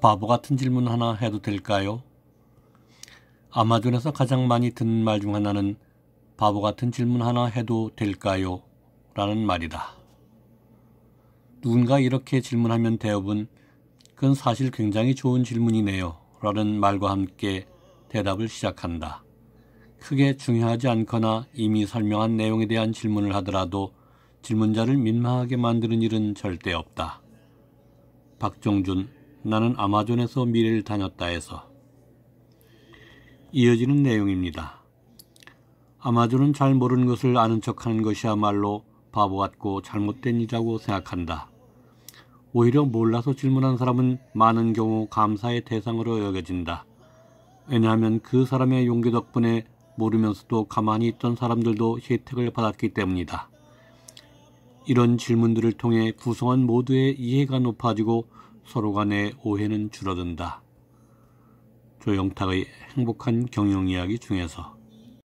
바보 같은 질문 하나 해도 될까요? 아마존에서 가장 많이 듣는 말 중 하나는 바보 같은 질문 하나 해도 될까요? 라는 말이다. 누군가 이렇게 질문하면 대업은 그건 사실 굉장히 좋은 질문이네요. 라는 말과 함께 대답을 시작한다. 크게 중요하지 않거나 이미 설명한 내용에 대한 질문을 하더라도 질문자를 민망하게 만드는 일은 절대 없다. 박종준 나는 아마존에서 미래를 다녔다해서 이어지는 내용입니다. 아마존은 잘 모르는 것을 아는 척하는 것이야말로 바보 같고 잘못된 일이라고 생각한다. 오히려 몰라서 질문한 사람은 많은 경우 감사의 대상으로 여겨진다. 왜냐하면 그 사람의 용기 덕분에 모르면서도 가만히 있던 사람들도 혜택을 받았기 때문이다. 이런 질문들을 통해 구성원 모두의 이해가 높아지고 서로 간의 오해는 줄어든다. 조영탁의 행복한 경영 이야기 중에서